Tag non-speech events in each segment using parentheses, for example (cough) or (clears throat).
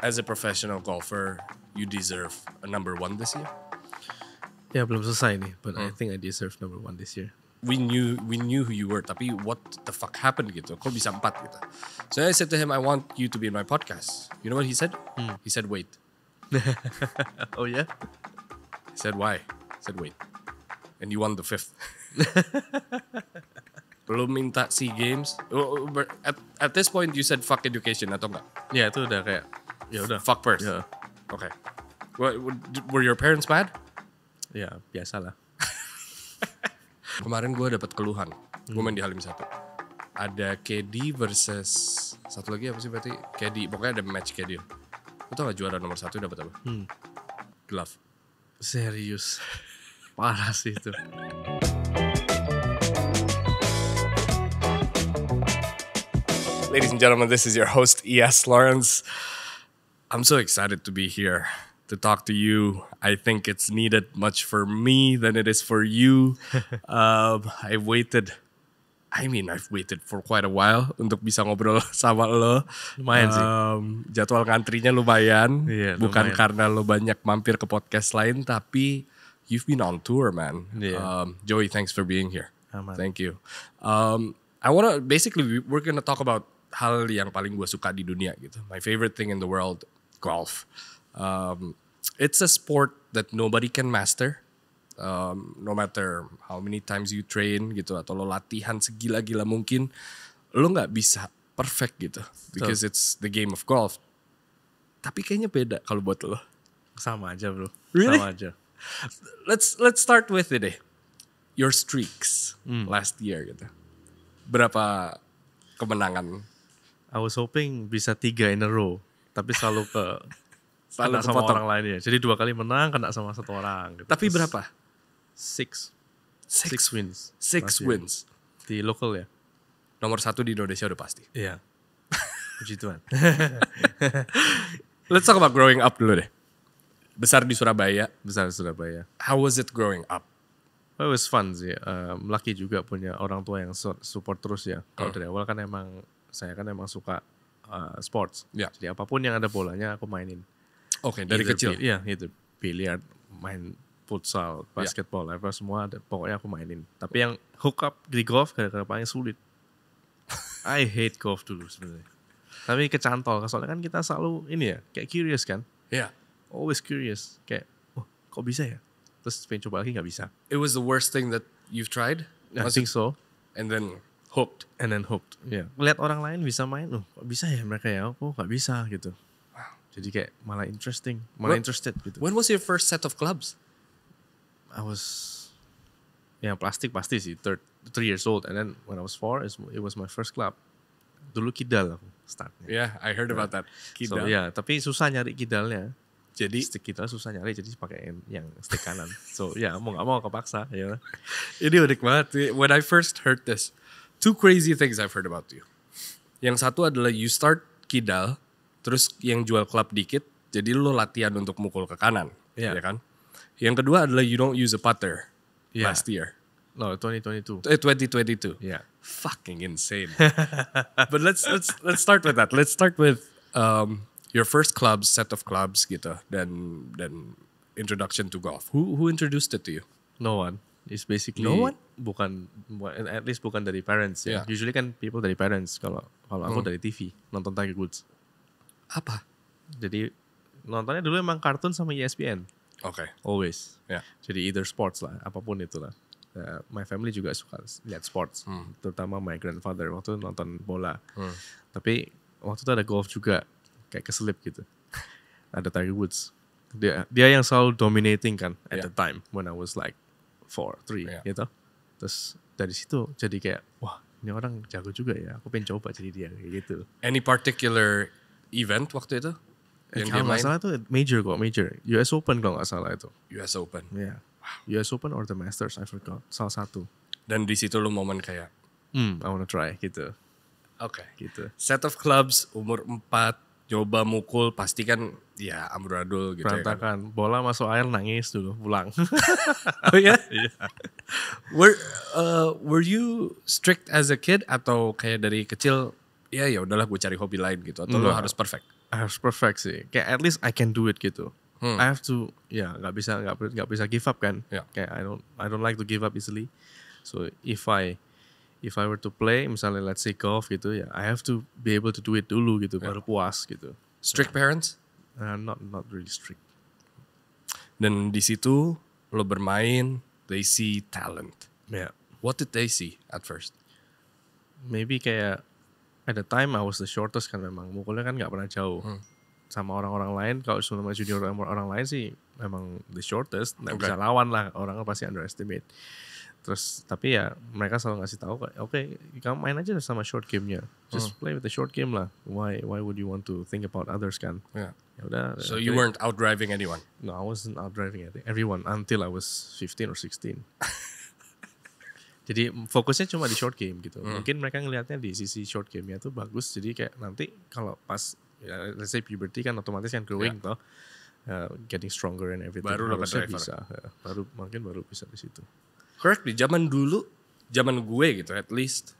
as a professional golfer, you deserve a number one this year. yeah, belum selesai nih, but hmm. I mm. think I deserve number one this year. We knew we knew who you were, tapi what the fuck happened gitu? Kok bisa empat gitu? So I said to him, I want you to be in my podcast. You know what he said? Hmm. He said wait. (laughs) oh yeah. He said why? He said wait. And you won the fifth. belum (laughs) minta sea games. Uh, uh, at, at this point you said fuck education atau enggak? Ya yeah, itu udah kayak ya udah. Fuck first. Ya. Oke. Okay. Were your parents mad? Ya, biasalah. (laughs) Kemarin gue dapat keluhan. Hmm. Gue main di Halim satu. Ada KD versus satu lagi apa sih berarti? KD. Pokoknya ada match KD. Lo tau gak juara nomor satu dapat apa? Hmm. Glove. Serius. (laughs) Parah sih itu. Ladies and gentlemen, this is your host, E.S. Lawrence. I'm so excited to be here to talk to you. I think it's needed much for me than it is for you. uh, (laughs) I've waited. I mean, I've waited for quite a while untuk bisa ngobrol (laughs) sama lo. Lumayan um, sih. Jadwal ngantrinya lumayan. Yeah, Bukan karena lo banyak mampir ke podcast lain, tapi you've been on tour, man. Yeah. Um, Joey, thanks for being here. Aman. Thank you. Um, I wanna basically we're gonna talk about hal yang paling gue suka di dunia gitu. My favorite thing in the world golf. Um, it's a sport that nobody can master. Um, no matter how many times you train gitu atau lo latihan segila-gila mungkin, lo nggak bisa perfect gitu because so. it's the game of golf. Tapi kayaknya beda kalau buat lo. Sama aja bro. Really? Sama aja. Let's let's start with it deh. Your streaks mm. last year gitu. Berapa kemenangan? I was hoping bisa tiga in a row tapi selalu ke (laughs) selalu kena sama orang lain ya. Jadi dua kali menang kena sama satu orang. Gitu. Tapi Terus berapa? Six. Six, six wins. Six Masih wins. Di lokal ya. Nomor satu di Indonesia udah pasti. Iya. Puji Tuhan. (laughs) Let's talk about growing up dulu deh. Besar di Surabaya. Besar di Surabaya. How was it growing up? Well, it was fun sih. Um, lucky juga punya orang tua yang support terus ya. Kalau uh. dari awal kan emang saya kan emang suka Eh, sports. Yeah. Jadi apapun yang ada bolanya aku mainin. Oke, okay, dari Either kecil. Iya, itu biliar, main futsal, ya. basketball, yeah. apa semua ada, pokoknya aku mainin. Tapi yang hook up di golf kadang-kadang paling sulit. (laughs) I hate golf dulu sebenarnya. Tapi kecantol, soalnya kan kita selalu ini ya, kayak curious kan? Iya. Yeah. Always curious, kayak, oh kok bisa ya? Terus pengen coba lagi nggak bisa. It was the worst thing that you've tried? I think so. And then hooked and then hooked. Yeah. Iya. Lihat orang lain bisa main, loh, kok bisa ya mereka ya? Kok gak bisa gitu. Jadi kayak malah interesting, malah when, interested gitu. When was your first set of clubs? I was ya plastik pasti sih, third, three years old and then when I was four it was my first club. Dulu kidal aku startnya. Yeah, I heard about that. Kidal. So, ya, yeah, tapi susah nyari kidalnya jadi stick kita susah nyari jadi pakai yang stick kanan so ya yeah, mau gak mau kepaksa ya (laughs) ini unik banget when I first heard this two crazy things I've heard about you. Yang satu adalah you start kidal, terus yang jual klub dikit, jadi lo latihan untuk mukul ke kanan, yeah. ya kan? Yang kedua adalah you don't use a putter yeah. last year. No, 2022. Eh, 2022. Yeah. Fucking insane. (laughs) But let's let's let's start with that. Let's start with um, your first clubs, set of clubs gitu, dan dan introduction to golf. Who who introduced it to you? No one. It's basically no one bukan at least bukan dari parents ya. Yeah. Usually kan people dari parents kalau kalau aku hmm. dari TV nonton Tiger Woods. Apa? Jadi nontonnya dulu emang kartun sama ESPN. Oke. Okay. Always. Yeah. Jadi either sports lah, apapun itulah. Uh, my family juga suka lihat sports, hmm. terutama my grandfather waktu itu nonton bola. Hmm. Tapi waktu itu ada golf juga, kayak keselip gitu. (laughs) ada Tiger Woods. Dia dia yang selalu dominating kan at yeah. the time when I was like four, three, yeah. gitu terus dari situ jadi kayak wah ini orang jago juga ya aku pengen coba jadi dia kayak gitu any particular event waktu itu eh, yang kalau nggak salah itu major kok major US Open kalau nggak salah itu US Open ya yeah. wow. US Open or the Masters I forgot salah satu dan di situ lu momen kayak hmm I wanna try gitu oke okay. gitu set of clubs umur 4 coba mukul pasti kan ya amburadul gitu Berantakan. ya kan. Bola masuk air nangis dulu pulang. (laughs) oh ya? were uh, were you strict as a kid atau kayak dari kecil ya ya udahlah gue cari hobi lain gitu atau Enggak. lo harus perfect? harus perfect sih. Kayak at least I can do it gitu. Hmm. I have to ya nggak bisa nggak nggak bisa give up kan. Yeah. Kayak I don't I don't like to give up easily. So if I if I were to play misalnya let's say golf gitu ya I have to be able to do it dulu gitu yeah. baru puas gitu. Strict parents? Uh, not not really strict. Dan di situ lo bermain, they see talent. Yeah. What did they see at first? Maybe kayak at the time I was the shortest kan memang mukulnya kan nggak pernah jauh. Hmm. Sama orang-orang lain kalau sama junior orang lain sih memang the shortest, nggak okay. bisa lawan lah orang pasti underestimate terus tapi ya mereka selalu ngasih tahu kayak oke okay, kamu main aja sama short game gamenya just hmm. play with the short game lah why why would you want to think about others kan yeah. ya udah so you weren't out driving anyone no I wasn't out driving everyone until I was 15 or 16 (laughs) jadi fokusnya cuma di short game gitu hmm. mungkin mereka ngelihatnya di sisi short game ya tuh bagus jadi kayak nanti kalau pas ya, let's say puberty kan otomatis kan growing yeah. toh uh, getting stronger and everything baru dapat bisa ya. baru mungkin baru bisa di situ Correct di zaman dulu, zaman gue gitu at least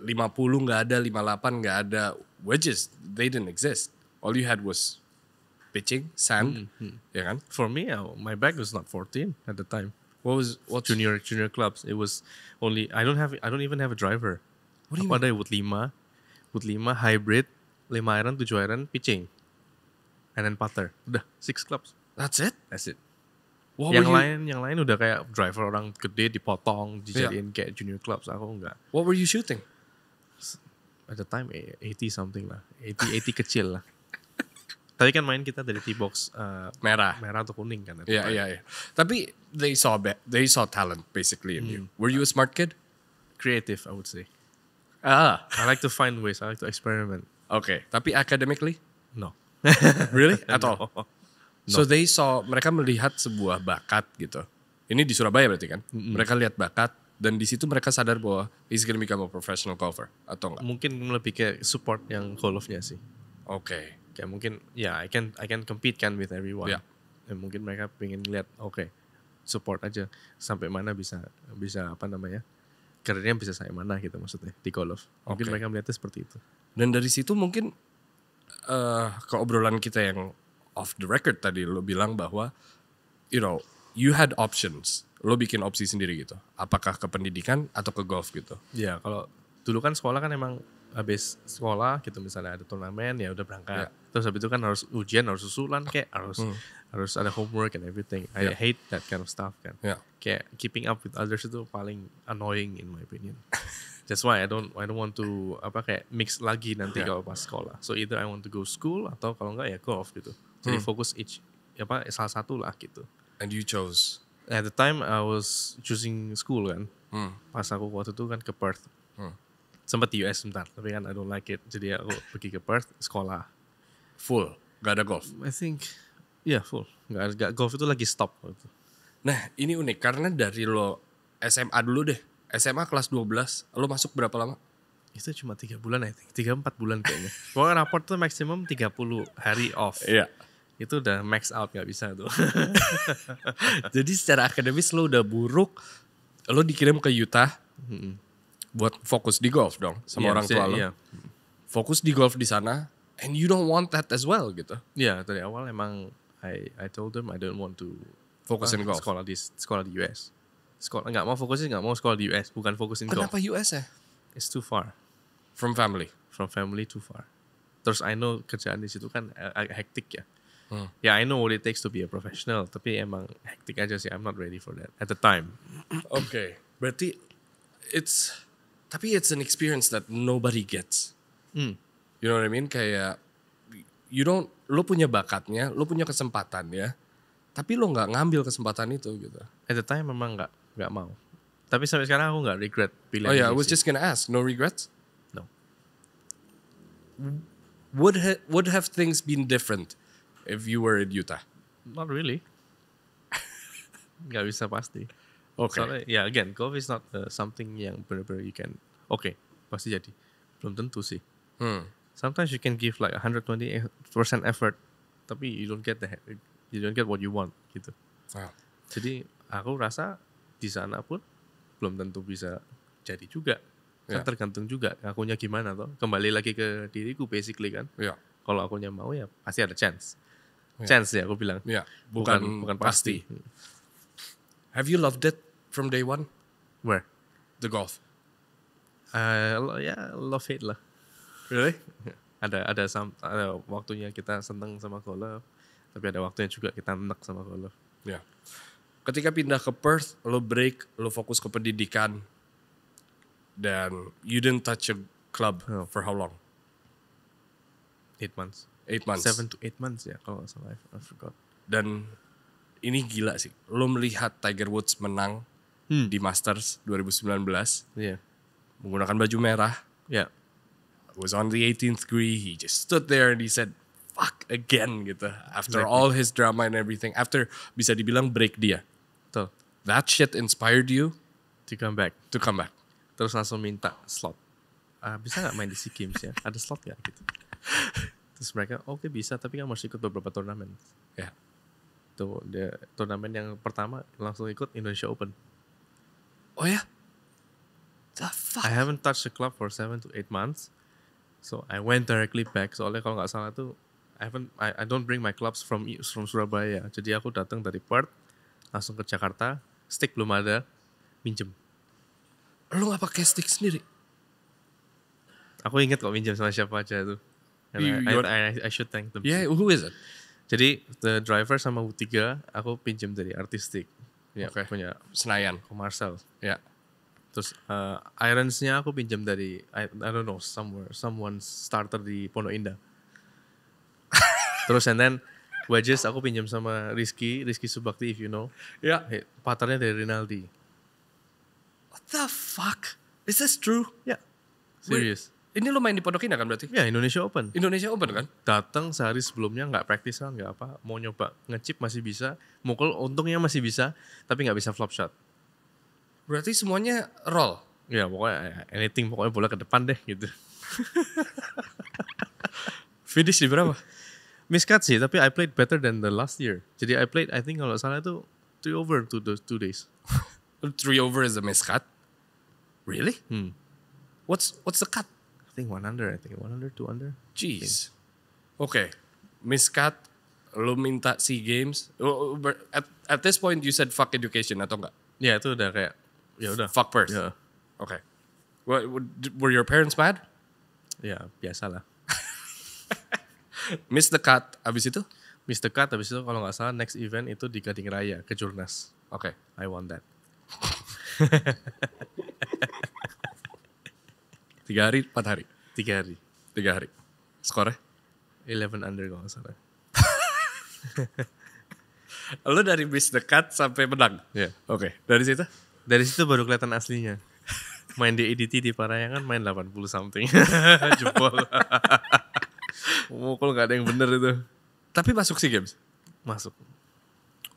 50 nggak ada, 58 nggak ada wedges, they didn't exist. All you had was pitching, sand, mm -hmm. ya kan? For me, uh, my bag was not 14 at the time. What was what junior junior clubs? It was only I don't have I don't even have a driver. What do you mean? wood lima wood lima hybrid, lima iron, tujuh iron, pitching. And then putter. Udah, six clubs. That's it? That's it. What yang lain yang lain udah kayak driver orang gede dipotong dijadiin yeah. kayak junior clubs aku enggak. What were you shooting? At the time 80 eh, something lah. 80 80 kecil lah. (laughs) tapi kan main kita dari T-box uh, merah. Merah atau kuning kan. Iya iya iya. Tapi they saw they saw talent basically in mm. you. Hmm. Were you a smart kid? Creative I would say. Ah, I like to find ways. I like to experiment. Oke, okay. tapi academically? No. really? (laughs) At all? So they saw mereka melihat sebuah bakat gitu. Ini di Surabaya berarti kan? Mm -hmm. Mereka lihat bakat dan di situ mereka sadar bahwa he's gonna become a professional golfer atau enggak? Mungkin lebih ke support yang golfnya sih. Oke. Okay. Kayak mungkin ya yeah, I can I can compete kan with everyone. Yeah. Dan mungkin mereka pengen lihat oke okay, support aja sampai mana bisa bisa apa namanya? karirnya bisa sampai mana gitu maksudnya di golf. Mungkin okay. mereka melihatnya seperti itu. Dan dari situ mungkin uh, eh, ke kita yang off the record tadi lo bilang bahwa you know you had options lo bikin opsi sendiri gitu apakah ke pendidikan atau ke golf gitu ya kalau dulu kan sekolah kan emang habis sekolah gitu misalnya ada turnamen ya udah berangkat yeah. terus habis itu kan harus ujian harus susulan kayak harus hmm. harus ada homework and everything I yeah. hate that kind of stuff kan yeah. kayak keeping up with others itu paling annoying in my opinion that's why I don't I don't want to apa kayak mix lagi nanti yeah. kalau pas sekolah so either I want to go school atau kalau enggak ya golf gitu jadi hmm. fokus each apa salah satu lah gitu. And you chose? At the time I was choosing school kan. Hmm. Pas aku waktu itu kan ke Perth. Hmm. Sempat di US sebentar, tapi kan I don't like it. Jadi aku (laughs) pergi ke Perth sekolah. Full, gak ada golf. I think ya yeah, full. gak ada golf itu lagi stop. Nah ini unik karena dari lo SMA dulu deh. SMA kelas 12. Lo masuk berapa lama? Itu cuma tiga bulan I think. 3-4 bulan kayaknya. Pokoknya raport tuh maksimum 30 hari off. Iya. Yeah itu udah max out nggak bisa tuh. (laughs) Jadi secara akademis lo udah buruk, lo dikirim ke Utah buat fokus di golf dong sama yeah, orang tua lo. Yeah. Fokus di golf di sana, and you don't want that as well gitu. Iya yeah, dari awal emang I I told them I don't want to fokus in golf. Sekolah di sekolah di US. Sekolah nggak mau fokusin nggak mau sekolah di US, bukan fokusin golf. Kenapa US ya? It's too far from family. From family too far. Terus I know kerjaan di situ kan agak eh, eh, hektik ya Hmm. Yeah, I know what it takes to be a professional, tapi emang hectic aja sih. I'm not ready for that at the time. (clears throat) Okay, berarti it's tapi it's an experience that nobody gets. Hmm. You know what I mean? Kayak you don't lo punya bakatnya, lo punya kesempatan ya. Tapi lo nggak ngambil kesempatan itu gitu. At the time emang nggak nggak mau. Tapi sampai sekarang aku nggak regret pilih. Oh ya, yeah, I was just gonna ask, no regrets? No. Would ha would have things been different? if you were in Utah? Not really. Gak bisa pasti. Oke. Okay. Soalnya, ya yeah, again, golf is not uh, something yang benar-benar you can. Oke, okay, pasti jadi. Belum tentu sih. Hmm. Sometimes you can give like 120% effort, tapi you don't get the you don't get what you want gitu. Wow. Jadi aku rasa di sana pun belum tentu bisa jadi juga. Kan yeah. tergantung juga akunya gimana toh. Kembali lagi ke diriku basically kan. Yeah. Kalau akunya mau ya pasti ada chance. Iya. Chance ya, aku bilang. Iya, bukan, bukan bukan pasti. pasti. Have you loved it from day one? Where? The golf. Uh, eh, ya yeah, love hate lah. Really? ada ada sam, ada waktunya kita seneng sama golf, tapi ada waktunya juga kita enak sama golf. Ya. Yeah. Ketika pindah ke Perth, lo break, lo fokus ke pendidikan, dan you didn't touch a club oh. for how long? Eight months. Eight months. Seven to eight months ya kalau salah. I forgot. Dan ini gila sih. Lo melihat Tiger Woods menang hmm. di Masters 2019. Iya. Yeah. Menggunakan baju merah. Iya. Yeah. Was on the 18th green. He just stood there and he said, "Fuck again" gitu. After exactly. all his drama and everything. After bisa dibilang break dia. Tuh. That shit inspired you to come back. To come back. Terus langsung minta slot. Uh, bisa nggak main di SEA Games ya? Ada slot nggak gitu? (laughs) terus mereka oke okay, bisa tapi kamu harus ikut beberapa turnamen ya tuh dia, turnamen yang pertama langsung ikut Indonesia Open oh ya the fuck I haven't touched the club for seven to eight months so I went directly back soalnya kalau nggak salah tuh I haven't I, I don't bring my clubs from from Surabaya jadi aku datang dari Perth langsung ke Jakarta stick belum ada minjem lu nggak pakai stick sendiri aku inget kok minjem sama siapa aja tuh I, I, I, should thank them. Yeah, who is it? Jadi The Driver sama U3 aku pinjam dari artistik. Ya, okay. punya Senayan, Marcel Ya. Yeah. Terus uh, Irons-nya aku pinjam dari I, I don't know somewhere someone starter di Pondok Indah. (laughs) Terus and then Wedges aku pinjam sama Rizky, Rizky Subakti if you know. Ya. Yeah. Patternnya dari Rinaldi. What the fuck? Is this true? Ya. Yeah. Serius. Wait. Ini lo main di Pondok Indah kan berarti? Ya Indonesia Open. Indonesia Open kan? Datang sehari sebelumnya nggak praktis lah nggak apa, mau nyoba ngecip masih bisa, mukul untungnya masih bisa, tapi nggak bisa flop shot. Berarti semuanya roll? Ya pokoknya eh, anything pokoknya bola ke depan deh gitu. (laughs) Finish di berapa? cut sih, tapi I played better than the last year. Jadi I played, I think kalau salah itu three over to the two days. (laughs) three over is a miss cut. Really? Hmm. What's what's the cut? think one under, I think one under, two under. Jeez. Oke, okay. Miss Kat, lu minta Sea Games. Oh, oh, at, at this point you said fuck education atau enggak? Ya yeah, itu udah kayak ya udah. Fuck first. Yeah. Oke. Okay. Were your parents mad? Ya yeah, biasalah. (laughs) Miss the Cut abis itu? Miss the Cut abis itu kalau nggak salah next event itu di Gading Raya ke Jurnas. Oke. Okay. I want that. (laughs) tiga hari empat hari tiga hari tiga hari skornya eleven under kalau nggak salah lo (laughs) dari bis dekat sampai menang ya yeah. oke okay. dari situ dari situ baru kelihatan aslinya main di EDT di Parayangan main 80 something (laughs) jempol (laughs) mukul gak ada yang bener itu tapi masuk si games masuk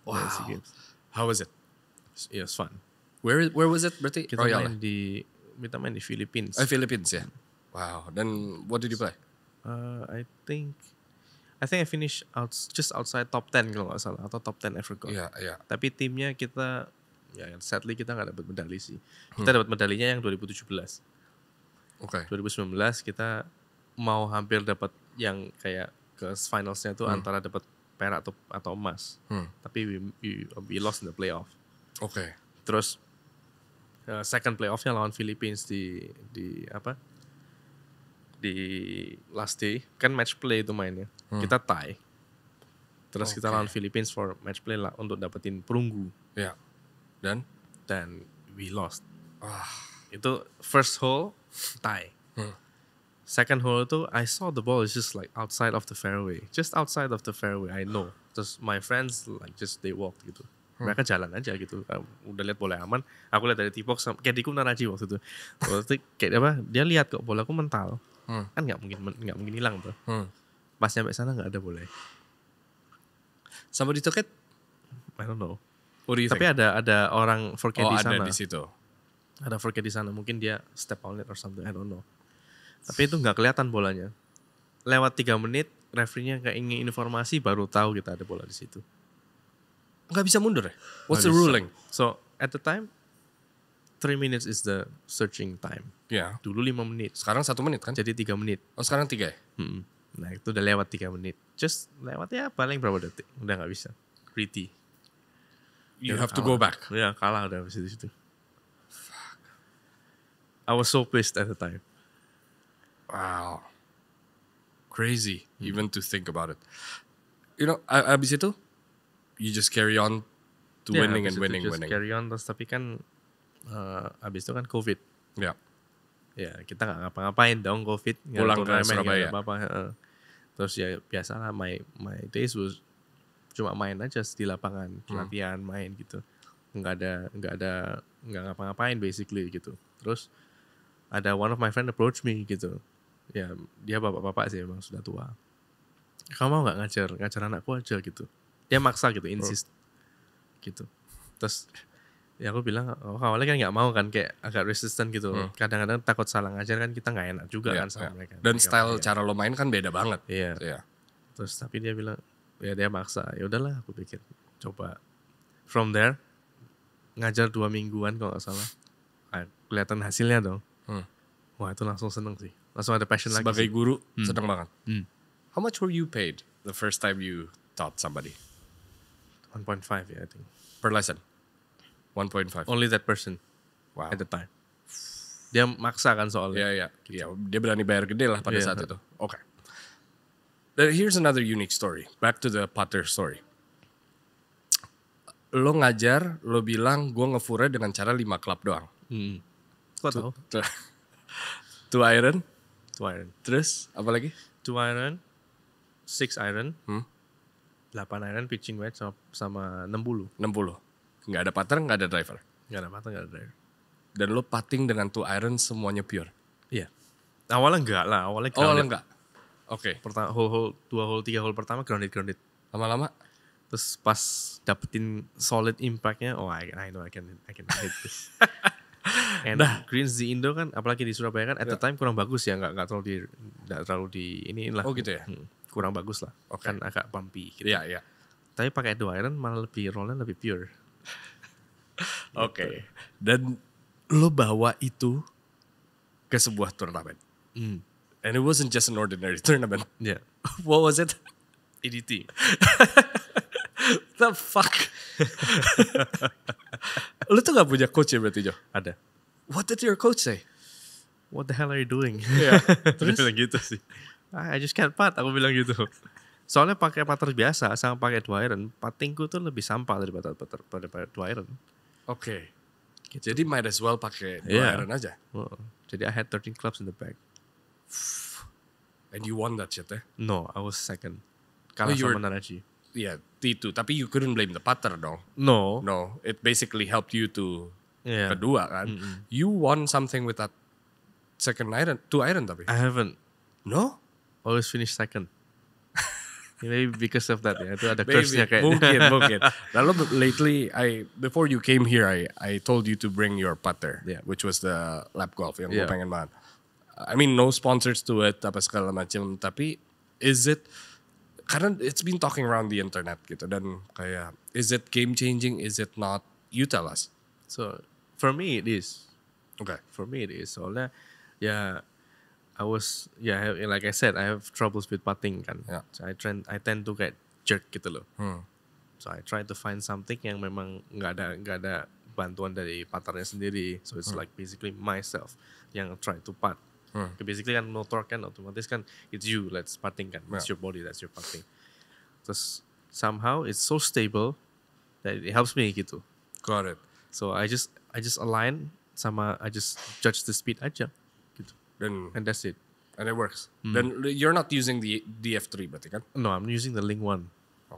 wow sea games how was it it was fun where where was it berarti kita Royale. Oh, main di kita main di Philippines. Oh, Philippines ya. Wow. Then what did you play? Uh, I think I think I finish out just outside top 10 kalau nggak salah atau top 10 Africa goal. Iya, yeah, yeah. Tapi timnya kita ya sadly kita nggak dapat medali sih. Kita hmm. dapat medalinya yang 2017. Oke. Okay. 2019 kita mau hampir dapat yang kayak ke finalsnya tuh hmm. antara dapat perak atau atau emas. Hmm. Tapi we, we, we lost in the playoff. Oke. Okay. Terus Eh, second playoffnya lawan Philippines di di apa di last day kan match play itu mainnya hmm. kita tie terus okay. kita lawan Philippines for match play lah untuk dapetin perunggu ya yeah. dan dan we lost ah. itu first hole tie hmm. second hole itu I saw the ball is just like outside of the fairway just outside of the fairway I know just my friends like just they walked gitu Hmm. mereka jalan aja gitu udah lihat bola aman aku lihat dari tipok sama kediku naraji waktu itu waktu kayak apa dia lihat kok bola aku mental hmm. kan nggak mungkin nggak mungkin hilang tuh hmm. pas nyampe sana nggak ada bola sama di toket I don't know you tapi think? ada ada orang forget oh, di sana ada di situ ada forget di sana mungkin dia step on it or something I don't know tapi itu nggak kelihatan bolanya lewat tiga menit referee-nya nggak ingin informasi baru tahu kita ada bola di situ nggak bisa mundur ya? What's the ruling? So at the time, three minutes is the searching time. Ya. Yeah. Dulu lima menit. Sekarang satu menit kan? Jadi tiga menit. Oh sekarang tiga ya? Hmm. Nah itu udah lewat tiga menit. Just lewat ya paling berapa detik. Udah nggak bisa. Pretty. You have kalah. to go back. Ya kalah udah habis itu. Fuck. I was so pissed at the time. Wow. Crazy. Hmm. Even to think about it. You know, abis itu you just carry on to yeah, winning and winning just winning carry on terus tapi kan uh, eh, abis itu kan covid ya yeah. ya kita nggak ngapa-ngapain dong covid pulang ke Surabaya gak apa -apa. Uh, terus ya biasalah my my days was cuma main aja di lapangan hmm. latihan main gitu nggak ada nggak ada nggak ngapa-ngapain basically gitu terus ada one of my friend approach me gitu ya dia bapak-bapak sih memang sudah tua kamu mau nggak ngajar ngajar anakku aja gitu dia maksa gitu oh. insist oh. gitu terus ya aku bilang oh awalnya kan nggak mau kan kayak agak resistant gitu kadang hmm. kadang-kadang takut salah ngajar kan kita nggak enak juga yeah, kan sama yeah. mereka dan mereka style kayak, cara lo main kan beda banget iya yeah. yeah. terus tapi dia bilang ya dia maksa ya udahlah aku pikir coba from there ngajar dua mingguan kalau nggak salah ah, kelihatan hasilnya dong hmm. wah itu langsung seneng sih langsung ada passion sebagai lagi sebagai guru hmm. seneng banget hmm. how much were you paid the first time you taught somebody 1.5 ya, I think. Per lesson. 1.5. Only that person. Wow. At the time. Dia maksa kan soalnya. Iya, iya. Yeah. Ya, dia berani bayar gede lah pada yeah. saat itu. Oke. Okay. Then here's another unique story. Back to the Potter story. Lo ngajar, lo bilang gue ngefure dengan cara 5 klub doang. Hmm. Kok tau? (laughs) Two iron. Two iron. Terus, apa lagi? Two iron. Six iron. Hmm. 8 iron pitching wedge sama, sama 60. 60. Nggak ada putter, nggak ada driver. Nggak ada putter, nggak ada driver. Dan lo pating dengan two iron semuanya pure. Iya. Awalnya enggak lah, awalnya oh, grounded. awalnya enggak. Oke. Okay. Pertama hole hole dua hole tiga hole pertama grounded grounded. Lama-lama terus pas dapetin solid impactnya oh I, I know I can I can hit this (laughs) and nah. greens di Indo kan apalagi di Surabaya kan at the iya. time kurang bagus ya nggak nggak terlalu di nggak terlalu di ini lah oh gitu ya hmm kurang bagus lah. Okay. Kan agak bumpy gitu. Iya, yeah, iya. Yeah. Tapi pakai dua iron malah lebih rollnya lebih pure. (laughs) Oke. okay. Dan lo bawa itu ke sebuah turnamen. Mm. And it wasn't just an ordinary (laughs) tournament. Yeah. (laughs) What was it? EDT. The fuck? Lo tuh gak punya coach ya berarti Jo? Ada. What did your coach say? What the hell are you doing? Yeah. Terus? gitu sih. Ah, I just can't putt aku bilang gitu soalnya pakai putter biasa sama pakai dua iron puttingku tuh lebih sampah daripada putter daripada dua iron oke okay. gitu. jadi might as well pakai dua yeah. iron aja well, jadi I had 13 clubs in the bag and you won that shit eh no I was second kalau oh, sama Naraji ya yeah, itu tapi you couldn't blame the putter dong no no it basically helped you to yeah. kedua kan mm -hmm. you won something with that second iron two iron tapi I haven't no always finish second. (laughs) Maybe because of that, yeah. itu ada curse-nya kayak. Mungkin, (laughs) mungkin. Lalu lately, I before you came here, I I told you to bring your putter, yeah. which was the lap golf yang yeah. gue pengen banget. I mean, no sponsors to it, apa segala macam. Tapi is it karena it's been talking around the internet gitu dan kayak is it game changing? Is it not? You tell us. So for me it is. Okay. For me it is. Soalnya ya yeah, I was yeah like I said I have troubles with putting kan. Yeah. So I tend, I tend to get jerk gitu loh. Hmm. So I try to find something yang memang nggak ada nggak ada bantuan dari patarnya sendiri. So it's hmm. like basically myself yang try to part. Hmm. Basically kan motor kan otomatis kan it's you that's parting kan. Yeah. It's your body that's your parting. Terus somehow it's so stable that it helps me gitu. Got it. So I just I just align sama I just judge the speed aja. then and that's it. And it works. Mm. Then you're not using the DF3 but you can. No, I'm using the Link One.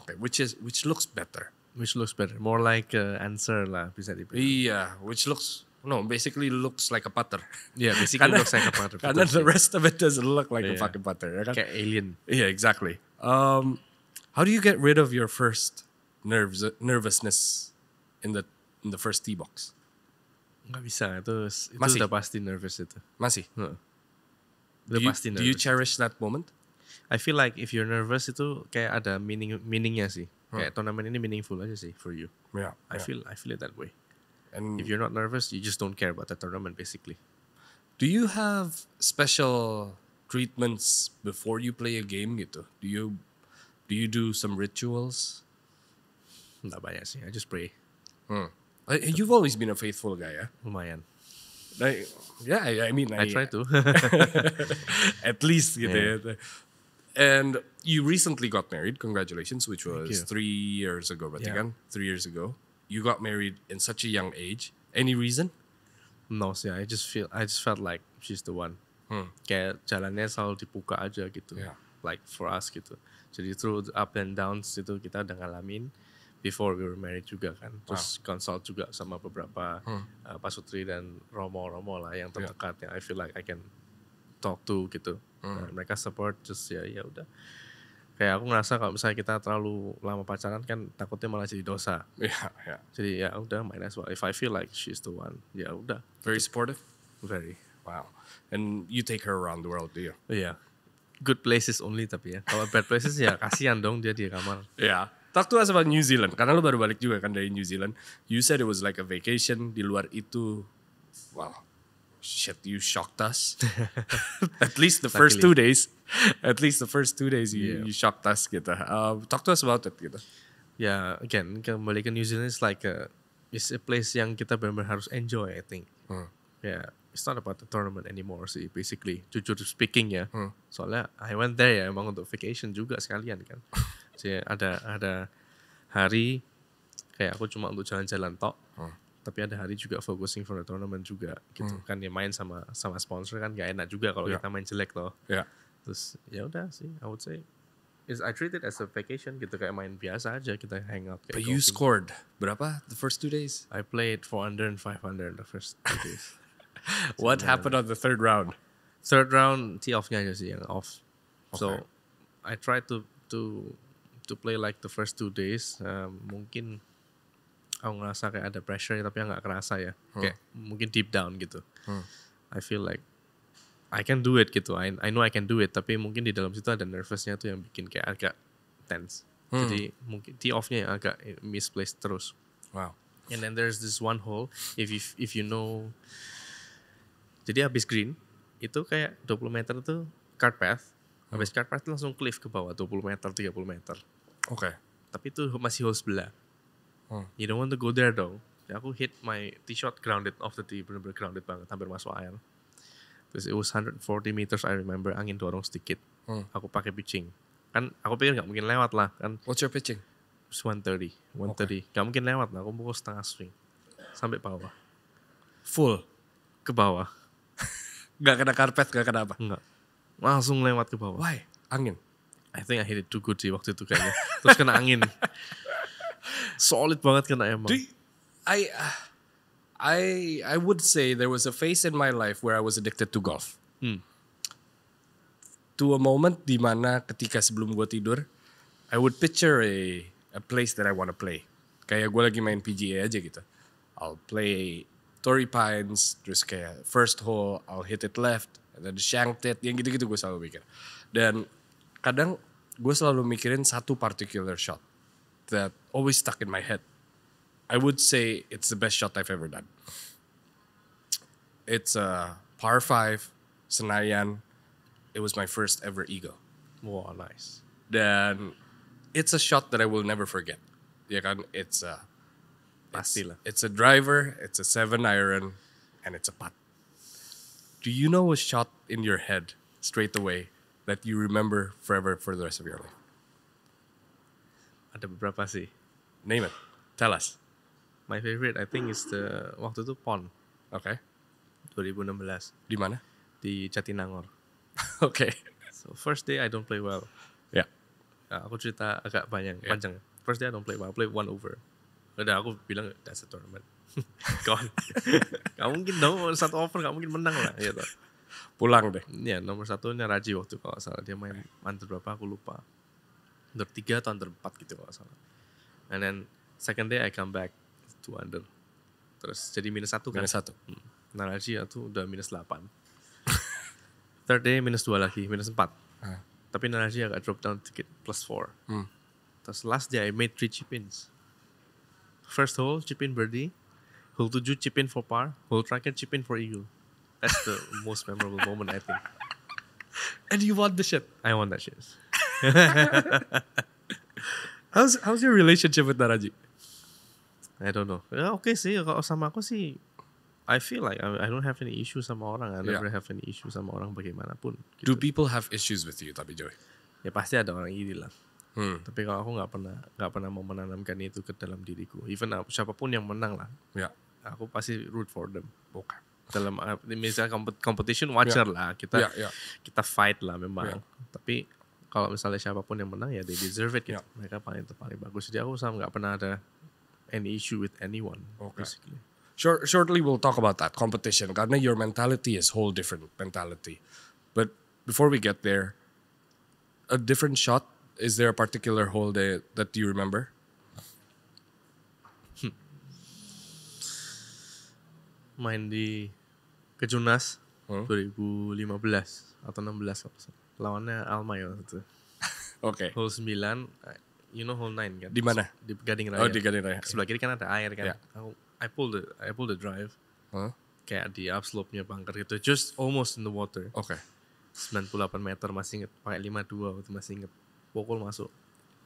Okay, which is which looks better. Which looks better, more like uh, answer lah bisa Iya, which looks no, basically looks like a putter. Yeah, (laughs) basically looks like a putter. (laughs) And then the rest of it doesn't look like yeah. a fucking putter. Right? Like alien. Yeah, exactly. Um, how do you get rid of your first nerves nervousness in the in the first tee box? Gak bisa itu itu Masih. udah pasti nervous itu. Masih. Uh-huh do you, pasti nervous. Do you cherish that moment? I feel like if you're nervous itu kayak ada meaning meaningnya sih. Hmm. Kayak turnamen ini meaningful aja sih for you. Yeah, I yeah. feel I feel it that way. And if you're not nervous, you just don't care about the tournament basically. Do you have special treatments before you play a game gitu? Do you do you do some rituals? Nggak banyak sih. I just pray. Hmm. Uh, you've always been a faithful guy ya? Lumayan. Like, yeah, I mean, I, I try to. (laughs) at least gitu yeah. ya. And you recently got married, congratulations, which was three years ago berarti yeah. kan? Three years ago. You got married in such a young age. Any reason? No sih, I just feel, I just felt like she's the one. Hmm. Kayak jalannya selalu dibuka aja gitu. Yeah. Like for us gitu. Jadi through up and downs itu kita udah ngalamin before we were married juga kan ah. terus wow. consult juga sama beberapa hmm. uh, Pak dan Romo Romo lah yang ya. terdekat yeah. yang I feel like I can talk to gitu hmm. nah, mereka support just ya ya udah kayak aku ngerasa kalau misalnya kita terlalu lama pacaran kan takutnya malah jadi dosa yeah, yeah. jadi ya udah my as well if I feel like she's the one ya udah very supportive very wow and you take her around the world do you yeah good places only tapi ya kalau bad places ya kasihan dong dia di kamar Iya. (laughs) yeah. Talk to us about New Zealand. Karena lu baru balik juga kan dari New Zealand. You said it was like a vacation. Di luar itu, wow, shit, you shocked us. (laughs) at least the first two days. At least the first two days you, yeah. you shocked us gitu. Uh, talk to us about it gitu. Ya, yeah, again, kembali ke New Zealand is like a, it's a place yang kita benar-benar harus enjoy, I think. Hmm. Yeah, it's not about the tournament anymore sih basically jujur speaking ya hmm. soalnya I went there ya emang untuk vacation juga sekalian kan (laughs) Jadi ada ada hari kayak aku cuma untuk jalan-jalan tok hmm. tapi ada hari juga focusing for the tournament juga gitu hmm. kan ya main sama sama sponsor kan gak enak juga kalau yeah. kita main jelek loh yeah. terus ya udah sih I would say is I treat it as a vacation gitu kayak main biasa aja kita hang out kayak but you scored berapa the first two days I played 400 and 500 the first two days (laughs) what so happened on the third round third round tee offnya aja sih yang off okay. so I try to to to play like the first two days uh, mungkin aku ngerasa kayak ada pressure tapi nggak kerasa ya hmm. kayak mungkin deep down gitu hmm. I feel like I can do it gitu I, I know I can do it tapi mungkin di dalam situ ada nervousnya tuh yang bikin kayak agak tense hmm. jadi mungkin tee offnya yang agak misplaced terus wow and then there's this one hole if you, if you know jadi habis green itu kayak 20 meter tuh card path Habis car park langsung cliff ke bawah 20 meter, 30 meter. Oke. Okay. Tapi itu masih hole sebelah. Hmm. You don't want to go there though. Ya, aku hit my tee shot grounded off the tee, benar benar grounded banget, hampir masuk air. Terus it was 140 meters I remember, angin dorong sedikit. Hmm. Aku pakai pitching. Kan aku pikir gak mungkin lewat lah kan. What's your pitching? 130, 130. Okay. Gak mungkin lewat lah, aku pukul setengah swing. Sampai bawah. Full? Ke bawah. (laughs) gak kena karpet, gak kena apa? Enggak langsung lewat ke bawah. Why? Angin. I think I hit it too good sih waktu itu kayaknya. Terus kena angin. Solid banget kena emang. Do you, I uh, I I would say there was a phase in my life where I was addicted to golf. Hmm. To a moment di mana ketika sebelum gue tidur, I would picture a a place that I want to play. Kayak gue lagi main PGA aja gitu. I'll play Torrey Pines, terus kayak first hole, I'll hit it left, ada The yang gitu-gitu gue selalu mikir. Dan kadang gue selalu mikirin satu particular shot that always stuck in my head. I would say it's the best shot I've ever done. It's a uh, par 5 Senayan. It was my first ever eagle. Wow, nice. Dan it's a shot that I will never forget. Ya kan, it's a uh, It's, it's a driver, it's a seven iron, and it's a putt do you know a shot in your head straight away that you remember forever for the rest of your life? Ada beberapa sih. Name it. Tell us. My favorite I think is the waktu itu PON. Oke. Okay. 2016. Di mana? Di Jatinangor. Oke. (laughs) okay. So first day I don't play well. Ya. Yeah. Nah, aku cerita agak banyak yeah. panjang. First day I don't play well. I play one over. Udah aku bilang that's a tournament kawan (laughs) nggak mungkin dong satu over nggak mungkin menang lah gitu pulang deh ya nomor satunya Raji waktu kalau salah dia main under berapa aku lupa under tiga atau under empat gitu kalau salah and then second day I come back to under terus jadi minus satu kan minus satu hmm. nah Raji itu udah minus delapan (laughs) third day minus dua lagi minus empat ah. tapi Naraji agak drop down sedikit plus four hmm. terus last day I made three chip ins first hole chip in birdie hole 7 chip in for par, hole Tracker chip in for eagle. That's the (laughs) most memorable moment I think. And you want the ship? I want that shit. (laughs) how's how's your relationship with Naraji? I don't know. Yeah, okay sih, kalau sama aku sih I feel like I, I don't have any issue sama orang. I yeah. never have any issue sama orang bagaimanapun. Gitu. Do people have issues with you tapi Joy? Ya pasti ada orang ini lah. Hmm. Tapi kalau aku nggak pernah nggak pernah mau menanamkan itu ke dalam diriku. Even siapapun yang menang lah. Ya aku pasti root for them. Oke. Dalam eh, misalnya competition wajar yeah. lah kita yeah, yeah. kita fight lah memang. Yeah. Tapi kalau misalnya siapapun yang menang ya they deserve it gitu. Ya. Mereka paling paling bagus. Jadi aku sama nggak pernah ada any issue with anyone okay. basically. Short, shortly we'll talk about that competition karena your mentality is whole different mentality. But before we get there, a different shot. Is there a particular hole that, that you remember? main di Kejunas hmm? 2015 atau 16 lawannya Alma ya waktu itu. Oke. Okay. Hole 9, eh, you know hole 9 kan? Di mana? Di Gading Raya. Oh, di Gading Raya. Sebelah kiri kan ada air kan. Yeah. Aku I pull the I pull the drive. Huh? Kayak di upslope-nya bunker gitu, just almost in the water. Oke. Okay. 98 meter masih inget pakai 52 waktu masih inget pokol masuk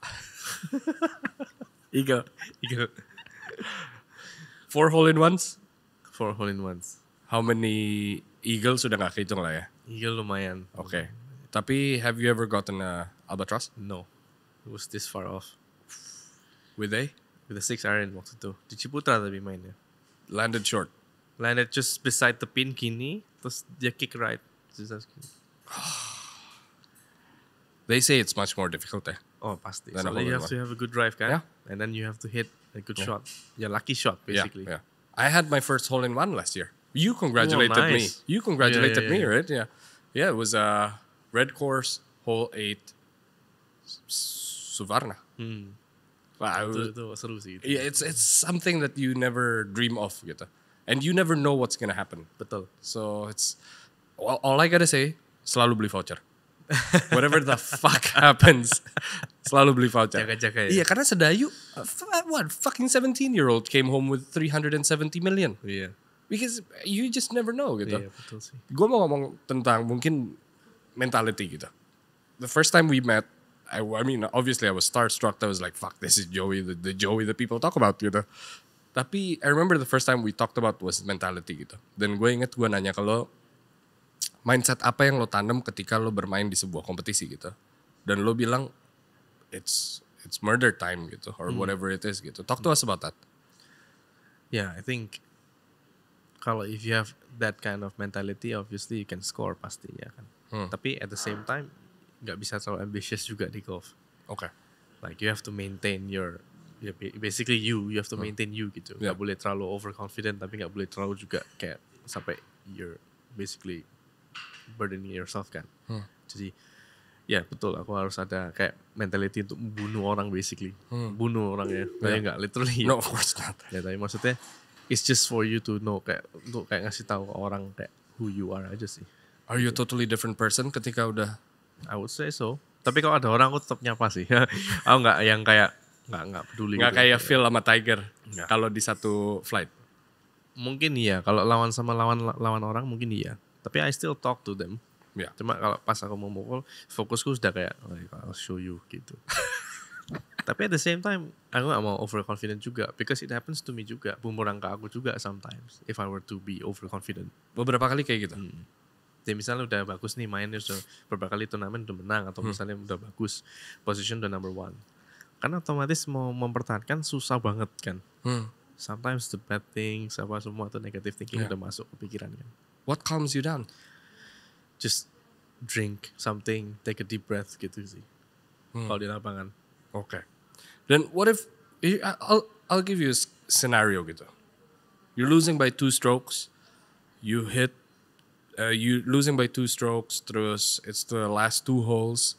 (laughs) Eagle. Eagle. four hole in ones Four hole in ones. How many eagle sudah nggak kehitung lah ya? Eagle lumayan. Oke. Okay. Tapi have you ever gotten a albatross? No. It was this far off. With they? With the six iron waktu itu. Di Ciputra tapi mainnya. Landed short. Landed just beside the pin kini. Terus dia kick right. (sighs) they say it's much more difficult eh. Oh pasti. Then you have one. to have a good drive kan. Yeah. And then you have to hit a good yeah. shot. Yeah, lucky shot basically. Yeah, yeah. I had my first hole in one last year. You congratulated oh, nice. me. You congratulated yeah, yeah, me, right? Yeah, yeah. It was a uh, red course hole eight, Suvarna. Mm. Wow, Yeah, it's it's something that you never dream of gitu. And you never know what's gonna happen. Betul. So it's all, all I gotta say, selalu beli voucher. whatever the fuck (laughs) happens selalu beli voucher jaga-jaga ya iya karena sedayu uh, what fucking 17 year old came home with 370 million iya because you just never know gitu iya betul sih gue mau ngomong tentang mungkin mentality gitu the first time we met I, I mean obviously I was starstruck I was like fuck this is Joey the, the Joey that people talk about gitu tapi I remember the first time we talked about was mentality gitu dan gue inget gue nanya kalau mindset apa yang lo tanam ketika lo bermain di sebuah kompetisi gitu dan lo bilang it's it's murder time gitu or hmm. whatever it is gitu talk to us about that yeah I think kalau if you have that kind of mentality obviously you can score pastinya kan hmm. tapi at the same time nggak bisa terlalu ambitious juga di golf oke okay. like you have to maintain your basically you you have to hmm. maintain you gitu nggak yeah. boleh terlalu overconfident tapi nggak boleh terlalu juga kayak sampai you're basically burdening yourself kan hmm. jadi ya betul aku harus ada kayak mentality untuk bunuh orang basically hmm. bunuh orang ya tapi yeah. enggak literally no of course not (laughs) ya tapi maksudnya it's just for you to know kayak untuk kayak ngasih tahu orang kayak who you are aja sih are you totally different person ketika udah I would say so tapi kalau ada orang aku tetap nyapa sih (laughs) aku nggak yang kayak nggak nggak peduli nggak gitu. kayak feel sama Tiger kalau di satu flight mungkin iya kalau lawan sama lawan lawan orang mungkin iya tapi I still talk to them. Yeah. Cuma kalau pas aku mau mukul, fokusku sudah kayak I'll show you gitu. (laughs) Tapi at the same time, aku gak mau overconfident juga because it happens to me juga, bumerang ke aku juga sometimes if I were to be overconfident. Beberapa kali kayak gitu. Hmm. Jadi ya, misalnya udah bagus nih mainnya sudah beberapa kali turnamen udah menang atau hmm. misalnya udah bagus position udah number one. Karena otomatis mau mempertahankan susah banget kan. Hmm. Sometimes the bad things apa semua atau negative thinking yeah. udah masuk ke pikiran kan. What calms you down? Just drink something, take a deep breath gitu sih. Hmm. Kalau di lapangan. Okay. Then what if I'll I'll give you a scenario gitu. You're losing by two strokes. You hit uh, you losing by two strokes terus it's the last two holes.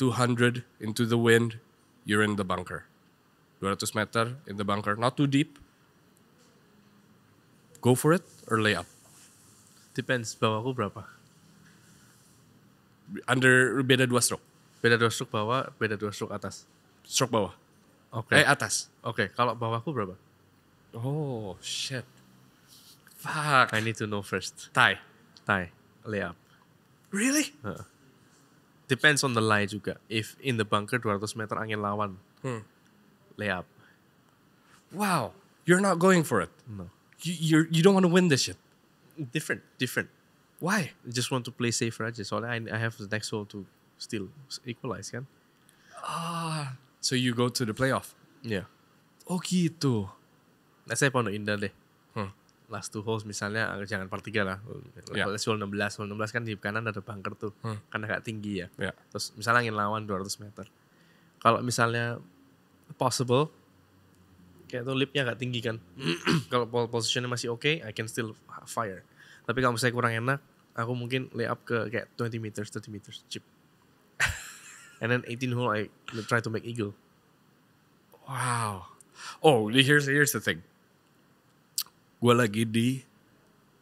200 into the wind, you're in the bunker. 200 meter in the bunker, not too deep. Go for it or lay up. Depends aku berapa? Under beda dua stroke. Beda dua stroke bawah, beda dua stroke atas. Stroke bawah. Oke. Okay. Eh atas. Oke, okay. kalau bawahku berapa? Oh shit. Fuck. I need to know first. Tie. Tie. Layup. Really? Uh. Depends on the lie juga. If in the bunker 200 meter angin lawan. Hmm. Layup. Wow. You're not going for it. No. you you don't want to win this shit different, different. Why? I just want to play safer right? So I, I have the next hole to still equalize kan. Ah, so you go to the playoff? Yeah. Oh gitu. Nah saya Pondok Indah deh. Hmm. Last two holes misalnya ah, jangan part 3 lah. Yeah. Let's hole 16. 16 kan di kanan ada bunker tuh. Hmm. Karena agak tinggi ya. Yeah. Terus misalnya angin lawan 200 meter. Kalau misalnya possible kayak tuh lipnya agak tinggi kan (clears throat) kalau pole positionnya masih oke okay, I can still fire tapi kalau misalnya kurang enak aku mungkin lay up ke kayak 20 meters 30 meters chip and then 18 hole I try to make eagle wow oh here's here's the thing gue lagi di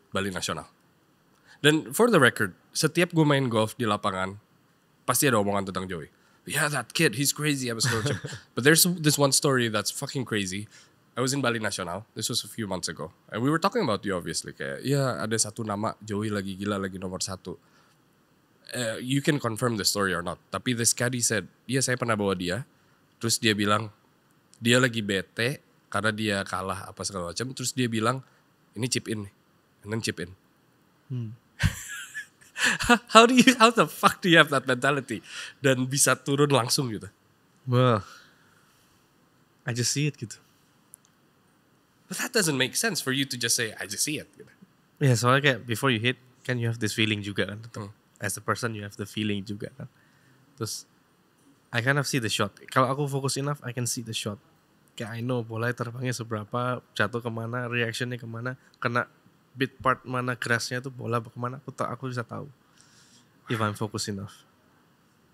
Bali Nasional dan for the record setiap gue main golf di lapangan pasti ada omongan tentang Joey yeah, that kid, he's crazy. I was him. (laughs) but there's this one story that's fucking crazy. I was in Bali National. This was a few months ago. And we were talking about you obviously. Kayak, ya ada satu nama Joey lagi gila, lagi nomor satu. Uh, you can confirm the story or not. Tapi this caddy said, iya saya pernah bawa dia. Terus dia bilang, dia lagi bete karena dia kalah apa segala macam. Terus dia bilang, ini chip in. And chip in. Hmm how do you how the fuck do you have that mentality dan bisa turun langsung gitu? Well, I just see it gitu. But that doesn't make sense for you to just say I just see it. Gitu. Ya yeah, soalnya kayak before you hit can you have this feeling juga kan. Hmm. As a person you have the feeling juga kan. Terus I kind of see the shot. Kalau aku fokus enough I can see the shot. Kayak I know bola terbangnya seberapa, jatuh kemana, reactionnya kemana, kena beat part mana grassnya tuh bola kemana aku tak aku bisa tahu if I'm focused enough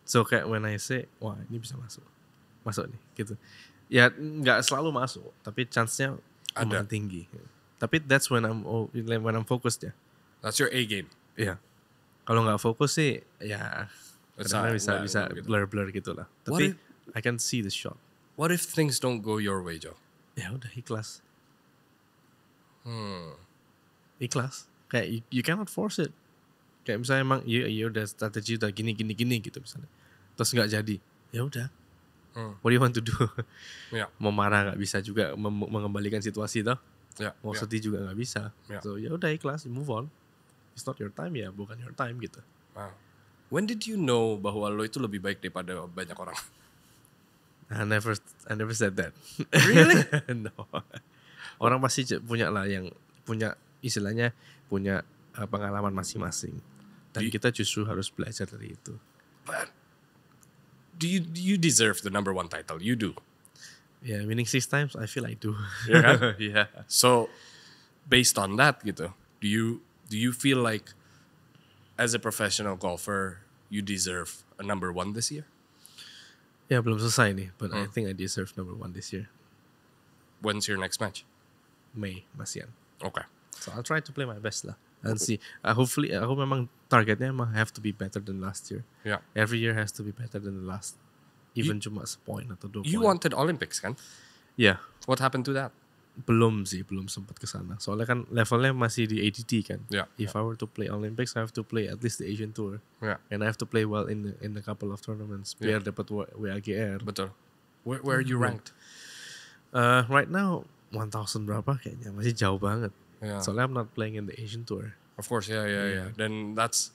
so kayak when I say wah ini bisa masuk masuk nih gitu ya nggak selalu masuk tapi chance-nya lumayan tinggi tapi that's when I'm when I'm focused ya that's your A game Iya. Yeah. kalau nggak fokus sih ya karena bisa well, bisa well, gitu. blur blur gitulah lah tapi if, I can see the shot what if things don't go your way Joe ya udah ikhlas hmm ikhlas kayak you, you cannot force it kayak misalnya emang you, iya, you iya udah strategi udah gini gini gini gitu misalnya terus nggak jadi ya udah hmm. what do you want to do yeah. (laughs) mau marah nggak bisa juga mengembalikan situasi toh yeah. mau yeah. sedih juga nggak bisa yeah. so ya udah ikhlas move on it's not your time ya bukan your time gitu wow. Ah. when did you know bahwa lo itu lebih baik daripada banyak orang I never I never said that really (laughs) no orang pasti punya lah yang punya istilahnya punya eh, pengalaman masing-masing dan you, kita justru harus belajar dari itu. But do you you deserve the number one title? You do. Yeah, winning six times, I feel I do. Yeah. Kan? (laughs) yeah. So based on that gitu, do you do you feel like as a professional golfer you deserve a number one this year? yeah, belum selesai nih, but hmm. I think I deserve number one this year. When's your next match? Mei, Masian. Oke. Okay. So I'll try to play my best lah and see. Uh, hopefully aku memang targetnya emang have to be better than last year. Yeah. Every year has to be better than the last. Even you, cuma sepoint atau dua. You point. wanted Olympics kan? Yeah. What happened to that? belum sih belum sempat ke sana soalnya kan levelnya masih di ADT kan yeah, if yeah. I were to play Olympics I have to play at least the Asian Tour yeah. and I have to play well in the, in a couple of tournaments biar yeah. dapat WAGR betul where, where are you hmm, ranked uh, right now 1000 berapa kayaknya masih jauh banget Yeah. So I'm not playing in the Asian tour. Of course, yeah, yeah, yeah. yeah. Then that's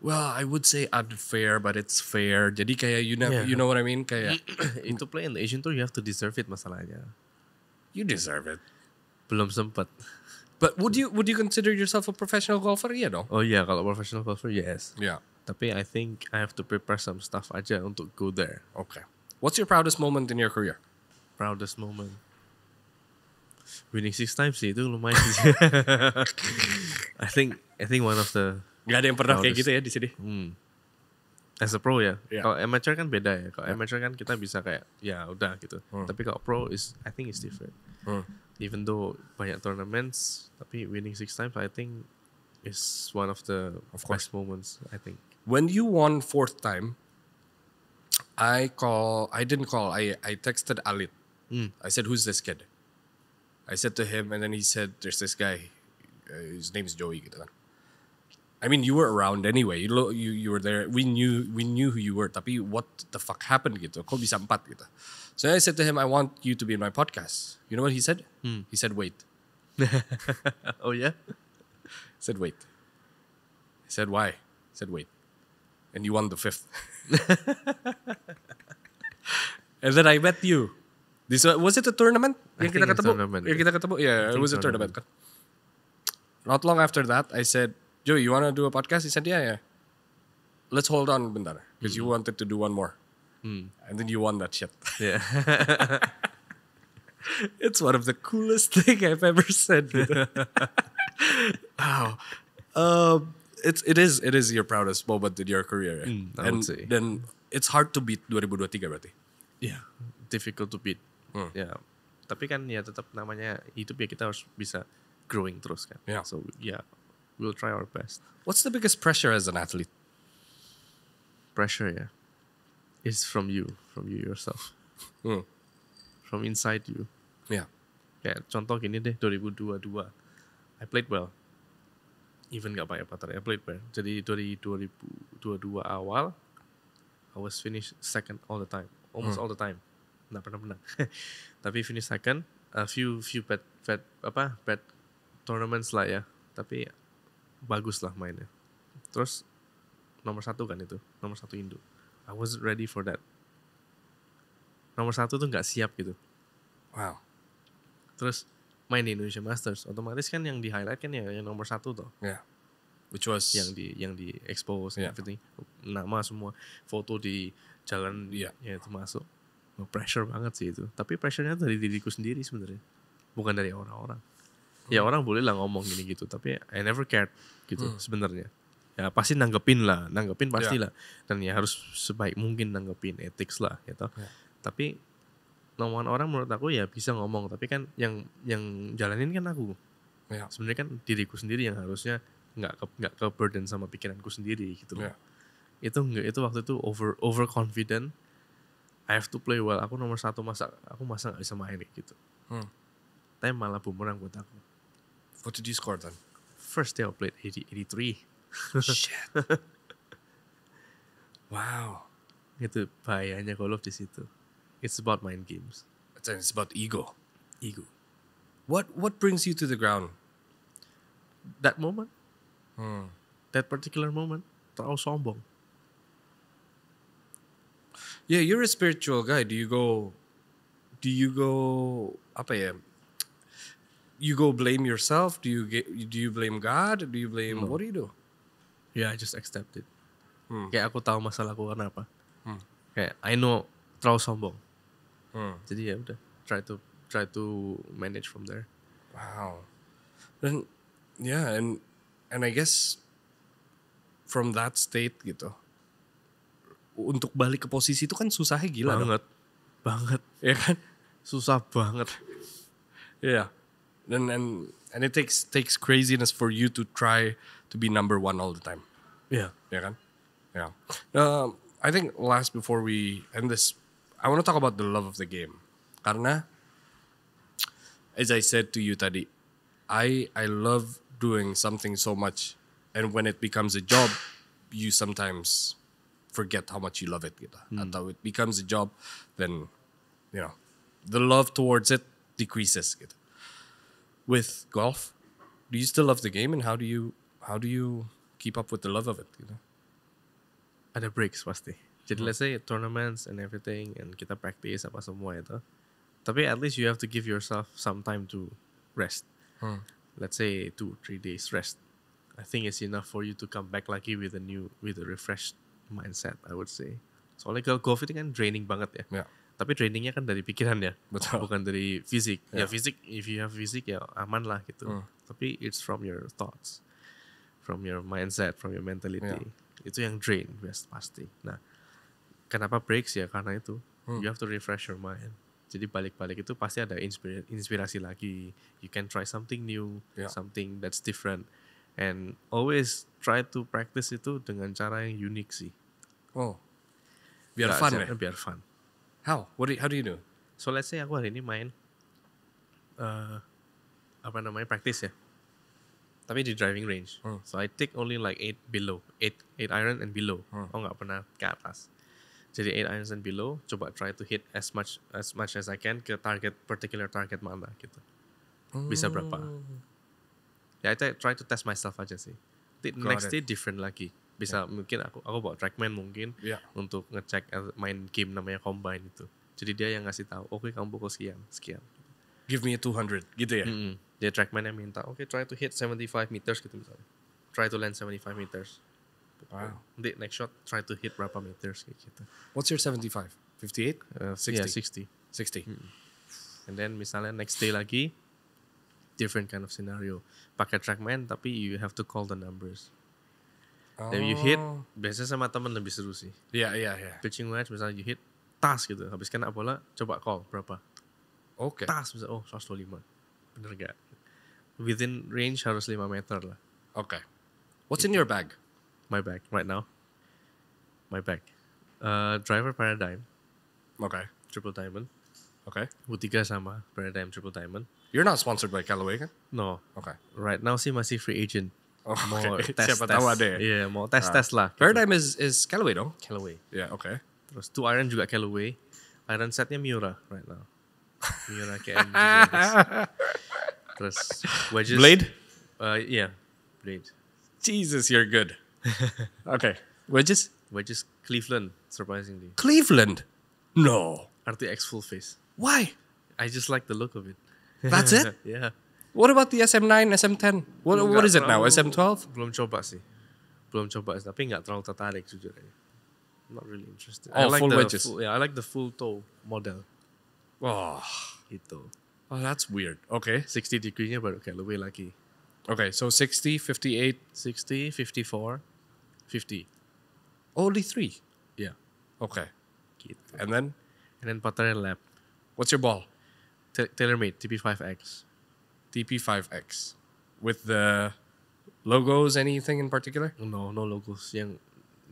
well, I would say unfair, but it's fair. Jadi kayak you know, yeah. you know what I mean? Kayak (clears throat) eh, to play in the Asian tour, you have to deserve it masalahnya. You deserve it. Belum sempat. But would you would you consider yourself a professional golfer? Yeah, no. Oh yeah, kalau professional golfer, yes. Yeah. Tapi I think I have to prepare some stuff aja untuk go there. Okay. What's your proudest moment in your career? Proudest moment. winning six times sih itu lumayan sih. (laughs) I think I think one of the Gak ada yang pernah kayak gitu ya di sini. Hmm. As a pro ya. Yeah. Kalau amateur kan beda ya. Kalau yeah. amateur kan kita bisa kayak ya udah gitu. Hmm. Tapi kalau pro is I think is different. Hmm. Even though banyak tournaments, tapi winning six times I think is one of the of course. best moments I think. When you won fourth time, I call I didn't call I I texted Alit. Mm. I said who's this kid? I said to him, and then he said, "There's this guy. Uh, his is Joey." I mean, you were around anyway. You you you were there. We knew we knew who you were. Tapi what the fuck happened gitu? Kok bisa empat gitu? So I said to him, I want you to be in my podcast. You know what he said? Hmm. He said, wait. (laughs) oh yeah. I said wait. He said why? I said wait. And you won the fifth. (laughs) and then I met you. This was it a tournament? kita tournament. kita ketemu? Yeah, it was a tournament. Not long after that, I said, "Joe, you wanna do a podcast?" He said, "Yeah, yeah." Let's hold on, bentar, because mm. you hmm. wanted to do one more, mm. and then you won that shit. Yeah. (laughs) it's one of the coolest thing I've ever said. (laughs) wow. Um, it's it is it is your proudest moment in your career. Mm, I and would say. Then it's hard to beat 2023 berarti. Yeah, difficult to beat. hmm. ya tapi kan ya tetap namanya hidup ya kita harus bisa growing terus kan yeah. so yeah we'll try our best what's the biggest pressure as an athlete pressure ya yeah. is from you from you yourself (laughs) hmm. from inside you yeah kayak contoh gini deh 2022 I played well even gak banyak putter I played well jadi dari 2022 awal I was finished second all the time almost hmm. all the time nggak pernah menang (laughs) tapi finish second a few few pet pet apa pet tournaments lah ya tapi bagus lah mainnya terus nomor satu kan itu nomor satu Indo I was ready for that nomor satu tuh nggak siap gitu wow terus main di Indonesia Masters otomatis kan yang di highlight kan ya yang nomor satu toh yeah. which was yang di yang di expose yeah. everything nama semua foto di jalan yeah. ya itu masuk pressure banget sih itu tapi pressurenya dari diriku sendiri sebenarnya bukan dari orang-orang ya, hmm. ya orang boleh lah ngomong gini gitu tapi I never cared gitu hmm. sebenarnya ya pasti nanggepin lah nanggepin pastilah ya. yeah. dan ya harus sebaik mungkin nanggepin ethics lah gitu yeah. tapi ngomongan orang menurut aku ya bisa ngomong tapi kan yang yang jalanin kan aku yeah. sebenarnya kan diriku sendiri yang harusnya nggak ke nggak ke burden sama pikiranku sendiri gitu yeah. Ya. itu nggak itu waktu itu over over confident I have to play well. Aku nomor satu masa aku masa nggak bisa main gitu. Hmm. Tapi malah bumerang buat aku. What did you score then? First day I played 83. Shit. (laughs) wow. Itu bahayanya golf di situ. It's about mind games. It's about ego. Ego. What What brings you to the ground? That moment. Hmm. That particular moment. Terlalu sombong yeah you're a spiritual guy do you go do you go apa ya you go blame yourself do you get do you blame God do you blame no. what do you do yeah I just accept it hmm. kayak aku tahu masalahku karena apa hmm. kayak I know terlalu sombong hmm. jadi ya udah try to try to manage from there wow dan yeah and and I guess from that state gitu untuk balik ke posisi itu kan susahnya gila banget dong. banget (laughs) ya kan susah banget ya yeah. dan and and it takes takes craziness for you to try to be number one all the time ya yeah. ya kan ya yeah. uh, I think last before we end this I want to talk about the love of the game karena as I said to you tadi I I love doing something so much and when it becomes a job you sometimes forget how much you love it gitu. Mm. Atau it becomes a job, then you know the love towards it decreases gitu. With golf, do you still love the game and how do you how do you keep up with the love of it gitu? Ada breaks pasti. Jadi hmm. let's say tournaments and everything and kita practice apa semua itu. Tapi at least you have to give yourself some time to rest. Hmm. Let's say two three days rest. I think it's enough for you to come back lucky with a new with a refreshed mindset I would say soalnya kalau golf itu kan draining banget ya yeah. tapi drainingnya kan dari pikiran ya Betul. bukan dari fisik yeah. ya fisik if you have fisik ya aman lah gitu mm. tapi it's from your thoughts from your mindset from your mentality yeah. itu yang drain best pasti nah kenapa breaks ya karena itu mm. you have to refresh your mind jadi balik-balik itu pasti ada inspirasi, lagi you can try something new yeah. something that's different and always try to practice itu dengan cara yang unik sih. Oh, biar Gak fun ya? Biar fun. How? What do you, how do you do? So let's say aku hari ini main uh, apa namanya practice ya, tapi di driving range. Hmm. So I take only like eight below, eight eight iron and below. Hmm. Oh nggak pernah ke atas. Jadi eight irons and below, coba try to hit as much as much as I can ke target particular target mana gitu. Hmm. Bisa berapa? Oh ya I try to test myself aja sih The next day different lagi bisa yeah. mungkin aku aku bawa trackman mungkin yeah. untuk ngecek main game namanya combine itu jadi dia yang ngasih tahu oke okay, kamu pukul sekian sekian give me a 200 gitu ya mm -hmm. dia trackman yang minta oke okay, try to hit 75 meters gitu misalnya try to land 75 meters wow nanti next shot try to hit berapa meters kayak gitu what's your 75 58 uh, 60 yeah, 60 60 mm -hmm. and then misalnya next day lagi different kind of scenario. Pakai Trackman tapi you have to call the numbers. Oh. Then you hit, oh. biasanya sama temen lebih seru sih. Iya, yeah, iya, yeah, iya. Yeah. Pitching wedge misalnya you hit, tas gitu. Habis kena bola, coba call berapa. Oke. Okay. Tas misalnya, oh 125. Bener gak? Within range harus 5 meter lah. Oke. Okay. What's in gitu. your bag? My bag, right now. My bag. Uh, driver Paradigm. Oke. Okay. Triple Diamond. Oke. Okay. Utiga sama, Paradigm Triple Diamond. You're not sponsored by Callaway, kan? No. Okay. Right now my masih free agent. Oh, okay. More (laughs) test, Siapa tahu ada Yeah, more test, ah. test lah. Paradigm is, is Callaway dong? Callaway. Yeah, okay. Terus Two Iron juga Callaway. Iron setnya Miura right now. Miura (laughs) KM Terus wedges. Blade? Uh, yeah, Blade. Jesus, you're good. (laughs) okay. Wedges? Wedges Cleveland, surprisingly. Cleveland? No. RTX full face. Why? I just like the look of it. That's it? (laughs) yeah. What about the SM9, SM10? What, what is it now? SM12? Belum coba sih. Belum coba sih, tapi nggak terlalu tertarik jujur aja. Not really interested. Oh, I like full the wedges. Full, yeah, I like the full toe model. Wah, oh. Gitu. Oh, that's weird. Okay. 60 degree-nya baru kayak lebih lagi. Okay, so 60, 58, 60, 54, 50. Only three? Yeah. Okay. Gitu. And then? And then putter and lap. What's your ball? TaylorMade TP5X. TP5X. With the logos, anything in particular? No, no logos. Yung,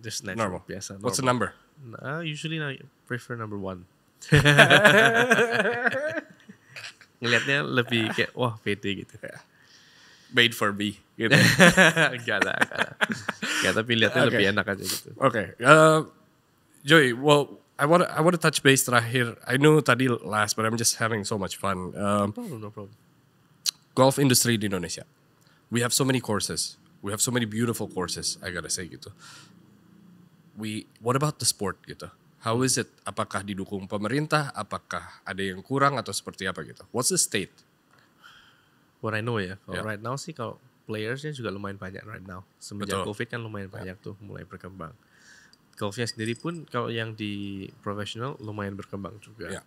just natural. Normal. Yes, normal. Uh, What's the number? Uh, usually, I prefer number one. Ngeliatnya lebih kayak, wah pede gitu. Made for me. Gitu. enggak lah, enggak lah. Enggak, tapi lihatnya okay. lebih enak aja gitu. Oke. Okay. Uh, Joey, well, I want I want to touch base terakhir. I know tadi last, but I'm just having so much fun. Um, no problem, no problem. Golf industry di Indonesia, we have so many courses. We have so many beautiful courses. I gotta say gitu. We what about the sport gitu? How is it? Apakah didukung pemerintah? Apakah ada yang kurang atau seperti apa gitu? What's the state? What I know ya, yeah. right now sih kalau playersnya juga lumayan banyak right now. Semenjak Betul. COVID kan lumayan banyak yeah. tuh mulai berkembang golfnya sendiri pun kalau yang di profesional lumayan berkembang juga. Yeah.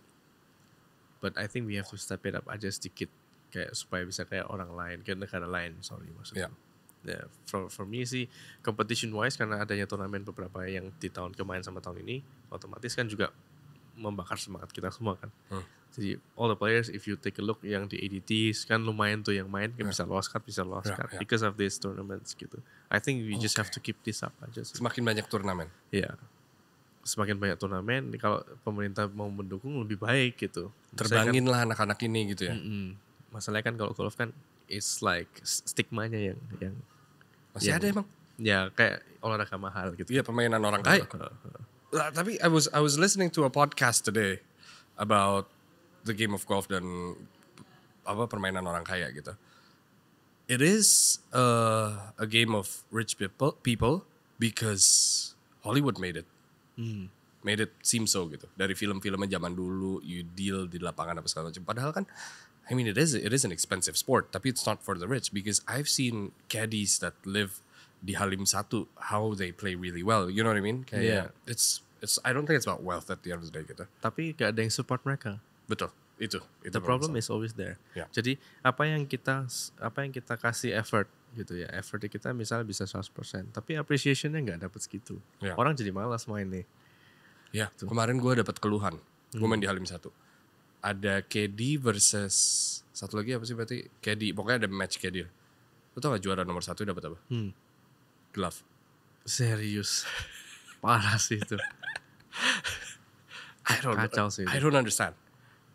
But I think we have to step it up aja sedikit kayak supaya bisa kayak orang lain ke negara lain sorry maksudnya. Yeah. Yeah, for for me sih competition wise karena adanya turnamen beberapa yang di tahun kemarin sama tahun ini otomatis kan juga membakar semangat kita semua kan. Hmm. Jadi all the players if you take a look yang di ADT kan lumayan tuh yang main kan yeah. bisa lost card, bisa lost yeah, card yeah. because of this tournaments gitu. I think we okay. just have to keep this up aja sih. Semakin banyak turnamen. Iya. Yeah. Semakin banyak turnamen kalau pemerintah mau mendukung lebih baik gitu. Kan Terbangin lah anak-anak ini gitu ya. Mm -mm. Masalahnya kan kalau golf kan it's like stigmanya yang yang masih yang, ada emang. Ya kayak olahraga mahal gitu. Iya, permainan orang kaya tapi I was I was listening to a podcast today about the game of golf dan apa permainan orang kaya gitu. It is uh, a game of rich people people because Hollywood made it. Hmm. Made it seem so gitu. Dari film-filmnya zaman dulu you deal di lapangan apa segala macam. Padahal kan I mean it is it is an expensive sport tapi it's not for the rich because I've seen caddies that live di Halim satu how they play really well you know what I mean kayak yeah. Ya, it's it's I don't think it's about wealth at the end of the day gitu tapi gak ada yang support mereka betul itu, itu the problem is always there yeah. jadi apa yang kita apa yang kita kasih effort gitu ya effort kita misalnya bisa 100% tapi appreciationnya nggak dapet segitu yeah. orang jadi malas main nih ya yeah. gitu. kemarin gue dapat keluhan hmm. gue main di hmm. Halim satu ada KD versus satu lagi apa sih berarti KD pokoknya ada match KD lo tau gak juara nomor satu dapat apa hmm gelap serius (laughs) parah sih itu I don't kacau sih I don't understand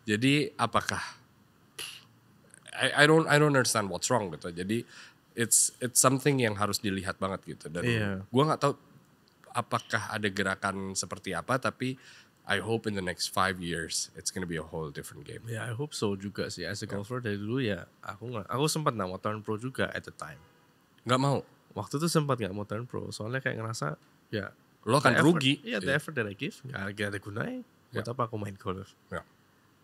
jadi apakah I, I don't I don't understand what's wrong gitu jadi it's it's something yang harus dilihat banget gitu dan yeah. gue nggak tahu apakah ada gerakan seperti apa tapi I hope in the next five years it's gonna be a whole different game. yeah, I hope so juga sih. As a golfer yeah. dari dulu ya, aku nggak, aku sempat nama turn pro juga at the time. Gak mau waktu itu sempat nggak mau turn pro soalnya kayak ngerasa ya lo kan rugi ya yeah, the yeah. effort that I give nggak ada gunanya eh, buat yeah. apa aku main golf yeah.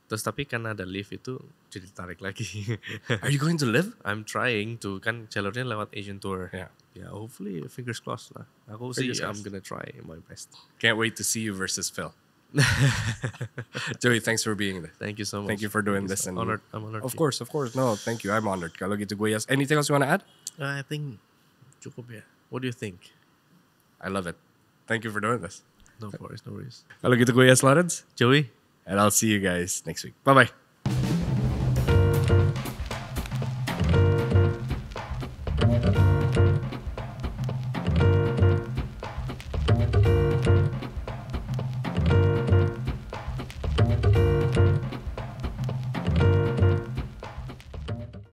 terus tapi karena ada live itu jadi tarik lagi are you going to live (laughs) I'm trying to kan jalurnya lewat Asian Tour yeah. ya yeah, hopefully fingers crossed lah aku sih I'm gonna try my best can't wait to see you versus Phil (laughs) Joey, thanks for being there. Thank you so much. Thank you for doing thank this. So and honored, I'm honored. Of course, of course. No, thank you. I'm honored. Kalau gitu, gue yes. Anything else you want to add? Uh, I think What do you think? I love it. Thank you for doing this. No worries, no worries. Kalau to go Yas Lawrence. Joey. And I'll see you guys next week. Bye-bye.